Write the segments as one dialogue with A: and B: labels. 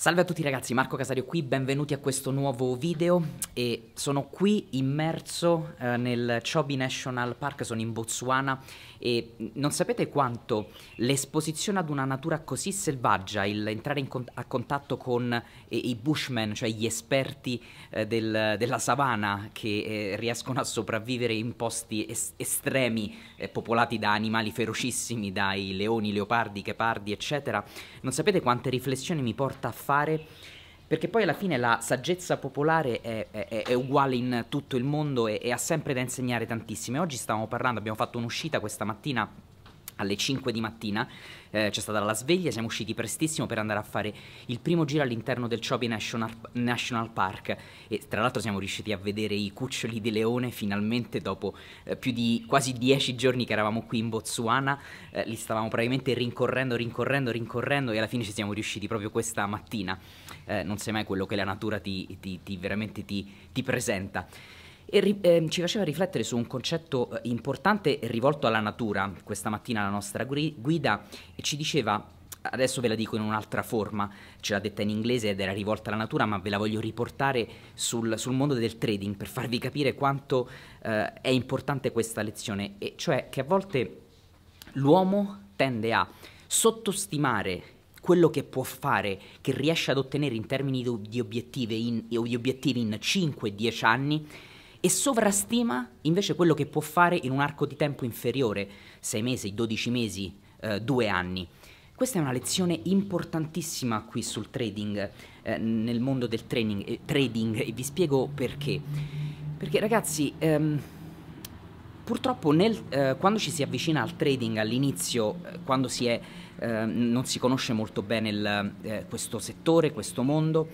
A: Salve a tutti ragazzi, Marco Casario qui, benvenuti a questo nuovo video e sono qui immerso eh, nel Chobi National Park, sono in Botswana e non sapete quanto l'esposizione ad una natura così selvaggia, il entrare cont a contatto con eh, i bushmen, cioè gli esperti eh, del, della savana che eh, riescono a sopravvivere in posti es estremi eh, popolati da animali ferocissimi, dai leoni, leopardi, chepardi eccetera, non sapete quante riflessioni mi porta a fare perché poi alla fine la saggezza popolare è, è, è uguale in tutto il mondo e, e, ha sempre da insegnare tantissime. Oggi stavamo parlando, abbiamo fatto un'uscita questa mattina alle 5 di mattina eh, c'è stata la sveglia, siamo usciti prestissimo per andare a fare il primo giro all'interno del Chobe National, National, Park e tra l'altro siamo riusciti a vedere i cuccioli di leone finalmente dopo eh, più di quasi dieci giorni che eravamo qui in Botswana, eh, li stavamo probabilmente rincorrendo, rincorrendo, rincorrendo e alla fine ci siamo riusciti proprio questa mattina, eh, non sai mai quello che la natura ti, ti, ti veramente ti, ti presenta e eh, ci faceva riflettere su un concetto eh, importante rivolto alla natura questa mattina la nostra guida e eh, ci diceva adesso ve la dico in un'altra forma, ce l'ha detta in inglese ed era rivolta alla natura, ma ve la voglio riportare sul, sul mondo del trading per farvi capire quanto eh, è importante questa lezione, e cioè che a volte l'uomo tende a sottostimare quello che può fare, che riesce ad ottenere in termini di obiettivi in, di obiettivi in 5-10 anni, e sovrastima invece quello che può fare in un arco di tempo inferiore, 6 mesi, 12 mesi, eh, anni. Questa è una lezione importantissima qui sul trading, eh, nel mondo del training, eh, trading e vi spiego perché. Perché ragazzi, ehm, purtroppo nel, eh, quando ci si avvicina al trading all'inizio, eh, quando si è, eh, non si conosce molto bene il, eh, questo settore, questo mondo,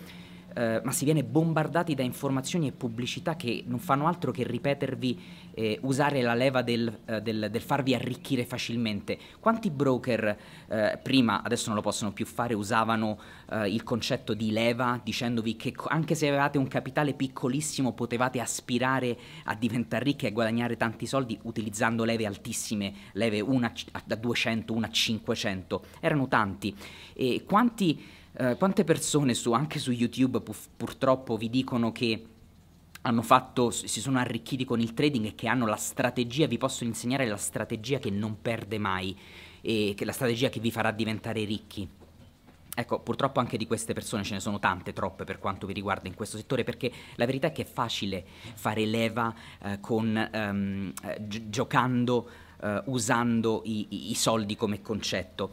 A: eh, ma si viene bombardati da informazioni e pubblicità che non fanno altro che ripetervi eh, usare la leva del, eh, del, del, farvi arricchire facilmente. Quanti broker eh, prima, adesso non lo possono più fare, usavano eh, il concetto di leva dicendovi che anche se avevate un capitale piccolissimo potevate aspirare a diventare ricchi e guadagnare tanti soldi utilizzando leve altissime, leve una da 200, una a 500, erano tanti. E quanti eh, quante persone su, anche su YouTube pu purtroppo vi dicono che hanno fatto, si sono arricchiti con il trading e che hanno la strategia, vi possono insegnare la strategia che non perde mai e che la strategia che vi farà diventare ricchi. Ecco, purtroppo anche di queste persone ce ne sono tante, troppe per quanto vi riguarda in questo settore, perché la verità è che è facile fare leva eh, con, ehm, eh, giocando, eh, usando i, i soldi come concetto.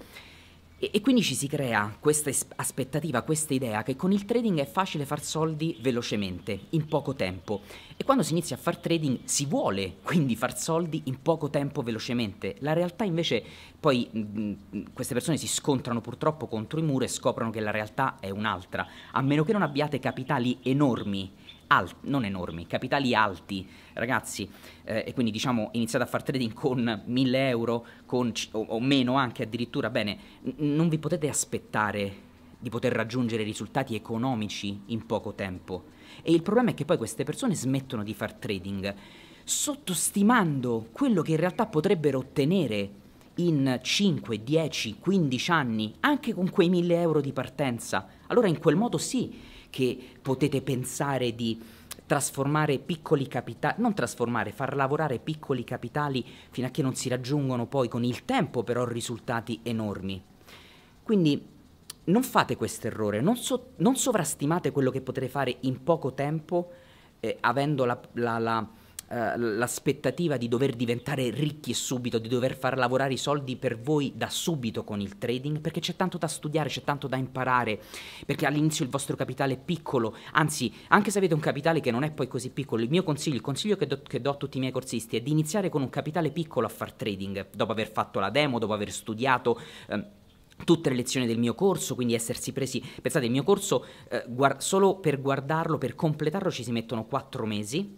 A: E, e quindi ci si crea questa aspettativa, questa idea che con il trading è facile far soldi velocemente, in poco tempo. E quando si inizia a far trading si vuole quindi far soldi in poco tempo velocemente. La realtà invece poi mh, mm, mm, queste persone si scontrano purtroppo contro i muri e scoprono che la realtà è un'altra, a meno che non abbiate capitali enormi alti, non enormi, capitali alti, ragazzi, eh, e quindi diciamo iniziate a fare trading con 1000 euro con, o, o, meno anche addirittura, bene, non vi potete aspettare di poter raggiungere risultati economici in poco tempo. E il problema è che poi queste persone smettono di far trading, sottostimando quello che in realtà potrebbero ottenere in 5, 10, 15 anni, anche con quei 1000 euro di partenza. Allora in quel modo sì, che potete pensare di trasformare piccoli capitali, non trasformare, far lavorare piccoli capitali fino a che non si raggiungono poi con il tempo però risultati enormi. Quindi non fate questo errore, non, so non sovrastimate quello che potrete fare in poco tempo eh, avendo la, la, la eh, l'aspettativa di dover diventare ricchi subito, di dover far lavorare i soldi per voi da subito con il trading, perché c'è tanto da studiare, c'è tanto da imparare, perché all'inizio il vostro capitale è piccolo, anzi anche se avete un capitale che non è poi così piccolo, il mio consiglio, il consiglio che do, che do a tutti i miei corsisti è di iniziare con un capitale piccolo a far trading, dopo aver fatto la demo, dopo aver studiato... Eh, tutte le lezioni del mio corso, quindi essersi presi, pensate il mio corso eh, guard- solo per guardarlo, per completarlo ci si mettono 4 mesi,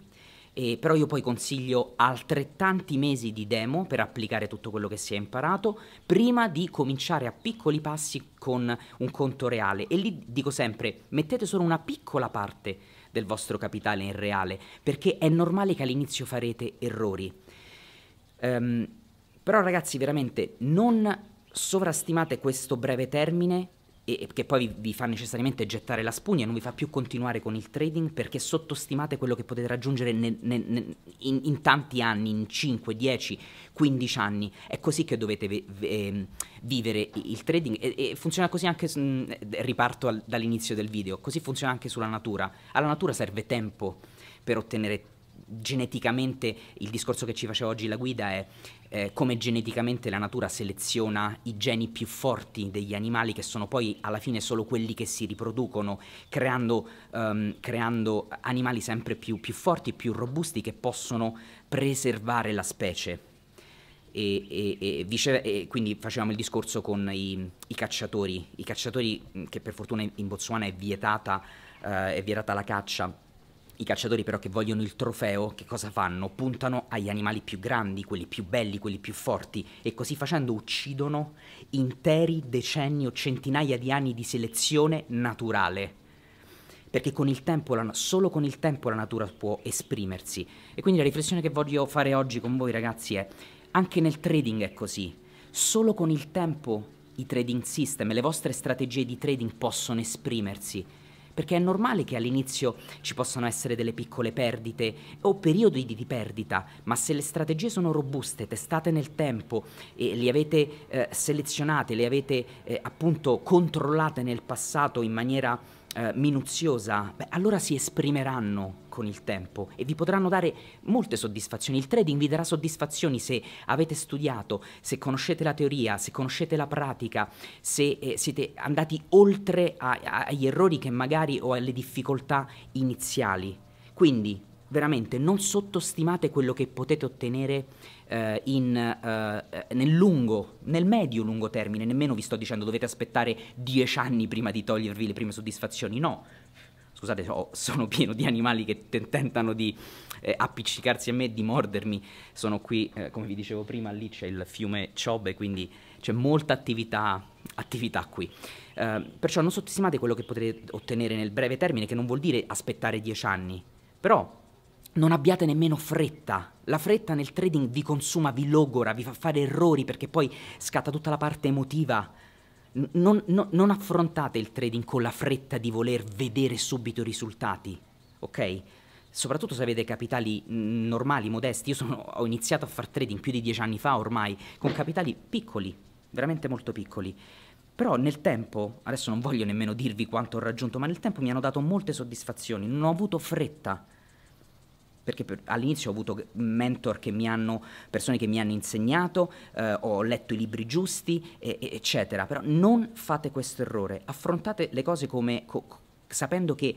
A: e però io poi consiglio altrettanti mesi di demo per applicare tutto quello che si è imparato prima di cominciare a piccoli passi con un conto reale. E lì dico sempre, mettete solo una piccola parte del vostro capitale in reale, perché è normale che all'inizio farete errori. Um, però ragazzi, veramente non sovrastimate questo breve termine e che poi vi fa necessariamente gettare la spugna e non vi fa più continuare con il trading perché sottostimate quello che potete raggiungere ne, ne, ne, in, in, tanti anni, in 5, 10, 15 anni. È così che dovete ve, ve, ehm, vivere il trading e, e, funziona così anche, mm, riparto al, dall'inizio del video, così funziona anche sulla natura. Alla natura serve tempo per ottenere geneticamente il discorso che ci faceva oggi la guida è eh, come geneticamente la natura seleziona i geni più forti degli animali che sono poi alla fine solo quelli che si riproducono creando, um, creando animali sempre più, più forti, più robusti che possono preservare la specie. E, e, e, vice, e, quindi facevamo il discorso con i, i, cacciatori, i cacciatori che per fortuna in Botswana è vietata, eh, è vietata la caccia i cacciatori però che vogliono il trofeo, che cosa fanno? Puntano agli animali più grandi, quelli più belli, quelli più forti e così facendo uccidono interi decenni o centinaia di anni di selezione naturale. Perché con il tempo la, solo con il tempo la natura può esprimersi. E quindi la riflessione che voglio fare oggi con voi ragazzi è, anche nel trading è così, solo con il tempo i trading system e le vostre strategie di trading possono esprimersi perché è normale che all'inizio ci possano essere delle piccole perdite o periodi di, perdita, ma se le strategie sono robuste, testate nel tempo e le avete eh, selezionate, le avete eh, appunto controllate nel passato in maniera eh, minuziosa, beh, allora si esprimeranno con il tempo e vi potranno dare molte soddisfazioni. Il trading vi darà soddisfazioni se avete studiato, se conoscete la teoria, se conoscete la pratica, se eh, siete andati oltre a, a, agli errori che magari o alle difficoltà iniziali. Quindi veramente non sottostimate quello che potete ottenere eh, in, eh, nel lungo, nel medio-lungo termine, nemmeno vi sto dicendo dovete aspettare dieci anni prima di togliervi le prime soddisfazioni, no. Scusate, oh, sono pieno di animali che te- tentano di eh, appiccicarsi a me, di mordermi. Sono qui, eh, come vi dicevo prima, lì c'è il fiume Chobe, quindi c'è molta attività, attività qui. Ehm, perciò non sottostimate quello che potrete ottenere nel breve termine, che non vuol dire aspettare dieci anni, però non abbiate nemmeno fretta. La fretta nel trading vi consuma, vi logora, vi fa fare errori perché poi scatta tutta la parte emotiva. Non, non, non, affrontate il trading con la fretta di voler vedere subito i risultati, ok? Soprattutto se avete capitali mm, normali, modesti. Io sono, ho iniziato a fare trading più di dieci anni fa ormai, con capitali piccoli, veramente molto piccoli. Però nel tempo, adesso non voglio nemmeno dirvi quanto ho raggiunto, ma nel tempo mi hanno dato molte soddisfazioni, non ho avuto fretta perché per, all'inizio ho avuto mentor che mi hanno, persone che mi hanno insegnato, eh, ho letto i libri giusti, e, e, eccetera. Però non fate questo errore, affrontate le cose come, co, sapendo che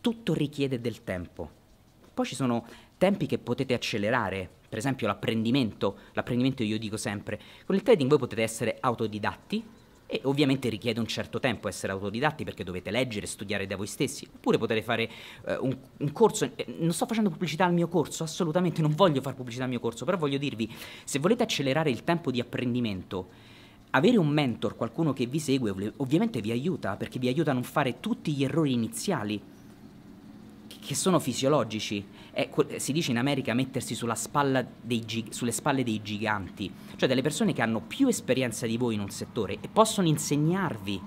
A: tutto richiede del tempo. Poi ci sono tempi che potete accelerare, per esempio l'apprendimento, l'apprendimento io dico sempre, con il trading voi potete essere autodidatti, e ovviamente richiede un certo tempo essere autodidatti perché dovete leggere, studiare da voi stessi, oppure potete fare eh, un, un, corso, eh, non sto facendo pubblicità al mio corso, assolutamente non voglio fare pubblicità al mio corso, però voglio dirvi, se volete accelerare il tempo di apprendimento, avere un mentor, qualcuno che vi segue, ovviamente vi aiuta, perché vi aiuta a non fare tutti gli errori iniziali che sono fisiologici. È, si dice in America mettersi spalla dei, sulle spalle dei giganti, cioè delle persone che hanno più esperienza di voi in un settore e possono insegnarvi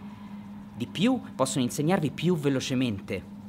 A: di più, possono insegnarvi più velocemente.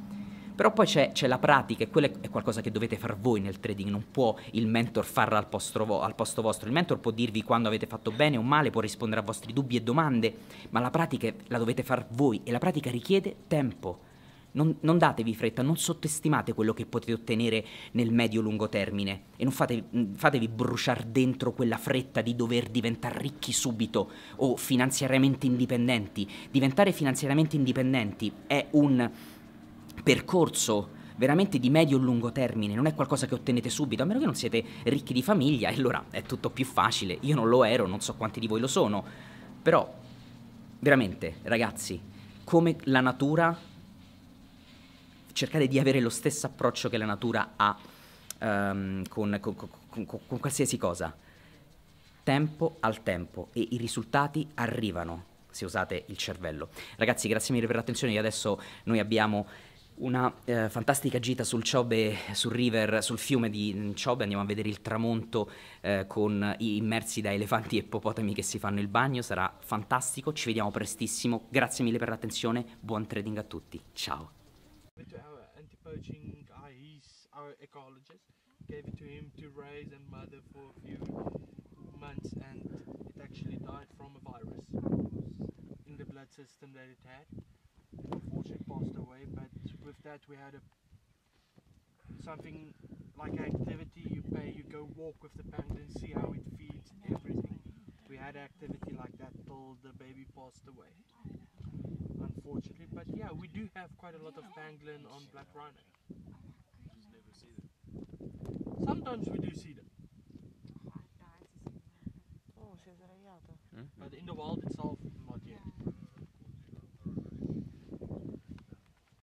A: Però poi c'è, la pratica e quello è, qualcosa che dovete far voi nel trading, non può il mentor farla al al posto vostro. Il mentor può dirvi quando avete fatto bene o male, può rispondere a vostri dubbi e domande, ma la pratica la dovete far voi e la pratica richiede tempo non, non, datevi fretta, non sottestimate quello che potete ottenere nel medio-lungo termine e non fate, fatevi mm, bruciare dentro quella fretta di dover diventare ricchi subito o finanziariamente indipendenti. Diventare finanziariamente indipendenti è un percorso veramente di medio-lungo termine, non è qualcosa che ottenete subito, a meno che non siete ricchi di famiglia e allora è tutto più facile. Io non lo ero, non so quanti di voi lo sono, però veramente ragazzi, come la natura cercare di avere lo stesso approccio che la natura ha um, con, con, con, con qualsiasi cosa. Tempo al tempo e i risultati arrivano se usate il cervello. Ragazzi, grazie mille per l'attenzione. Adesso noi abbiamo una eh, fantastica gita sul Chobe, sul river, sul fiume di mm, Chobe, andiamo a vedere il tramonto eh, con i immersi da elefanti e ippopotami che si fanno il bagno, sarà fantastico, ci vediamo prestissimo, grazie mille per l'attenzione, buon trading a tutti, ciao! it to our anti-poaching guy, our ecologist. Gave it to him to raise and mother for a few months and it actually died from a virus in the blood system that it had. Unfortunately passed away, but with that we had a something like activity you pay, you go walk with the panda and see how it feeds everything. We had activity like that till the baby passed away unfortunately. But yeah, we do have quite a lot of pangolin on black rhino. Sometimes we do see them. Oh, hmm? But in the wild itself,